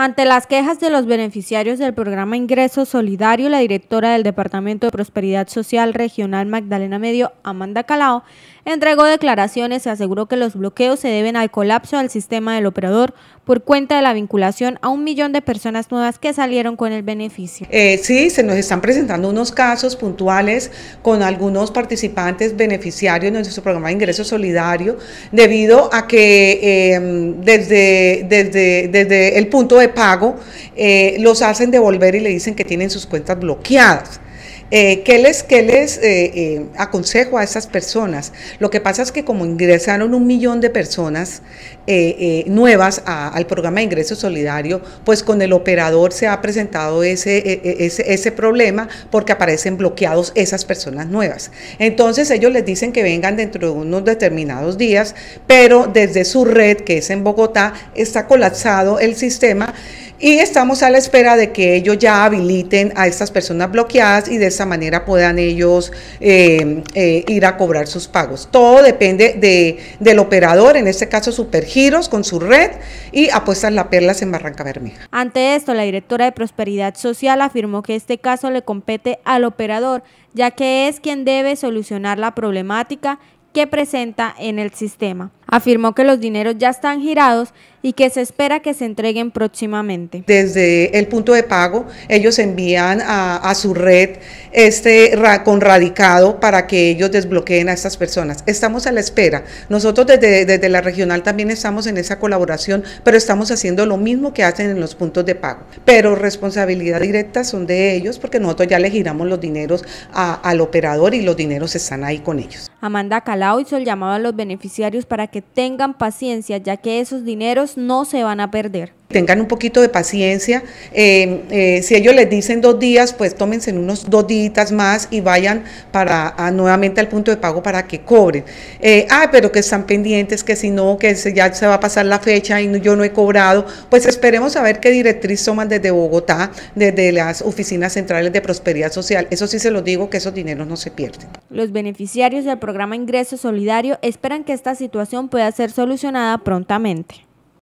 Ante las quejas de los beneficiarios del programa Ingreso Solidario, la directora del Departamento de Prosperidad Social Regional Magdalena Medio, Amanda Calao, entregó declaraciones y aseguró que los bloqueos se deben al colapso del sistema del operador por cuenta de la vinculación a un millón de personas nuevas que salieron con el beneficio. Eh, sí, se nos están presentando unos casos puntuales con algunos participantes beneficiarios de nuestro programa de ingreso solidario, debido a que em, desde, desde, el punto de pago eh, los hacen devolver y le dicen que tienen sus cuentas bloqueadas. Eh, ¿Qué les, les eh, eh, aconsejo a esas personas? Lo que pasa es que como ingresaron un millón de personas nuevas al programa de ingreso solidario, pues con el operador se ha presentado ese, e, e, ese, ese, problema porque aparecen bloqueados esas personas nuevas. Entonces ellos les dicen que vengan dentro de unos determinados días, pero desde su red, que es en Bogotá, está colapsado el sistema y estamos a la espera de que ellos ya habiliten a estas personas bloqueadas y de esa manera puedan ellos eh, eh, ir a cobrar sus pagos. Todo depende del operador, en este caso Supergiros, con su red y Apuestas La Perlas en Barranca Bermeja. Ante esto, la directora de Prosperidad Social afirmó que este caso le compete al operador, ya que es quien debe solucionar la problemática que presenta en el sistema afirmó que los dineros ya están girados y que se espera que se entreguen próximamente. Desde el punto de pago, ellos envían a, su red este con radicado para que ellos desbloqueen a estas personas. Estamos a la espera. Nosotros desde, desde la regional también estamos en esa colaboración, pero estamos haciendo lo mismo que hacen en los puntos de pago. Pero responsabilidad directa son de ellos porque nosotros ya le giramos los dineros al operador y los dineros están ahí con ellos. Amanda Calao hizo el llamado a los beneficiarios para que tengan paciencia, ya que esos dineros no se van a perder tengan un poquito de paciencia. Eh, eh, si ellos les dicen dos días, pues tómense unos dos días más y vayan para nuevamente al punto de pago para que cobren. Eh, ah, pero que están pendientes, que si no, que ya se va a pasar la fecha y yo no he cobrado. Pues esperemos a ver qué directriz toman desde Bogotá, desde las oficinas centrales de prosperidad social. Eso sí se los digo, que esos dineros no se pierden. Los beneficiarios del programa Ingreso Solidario esperan que esta situación pueda ser solucionada prontamente.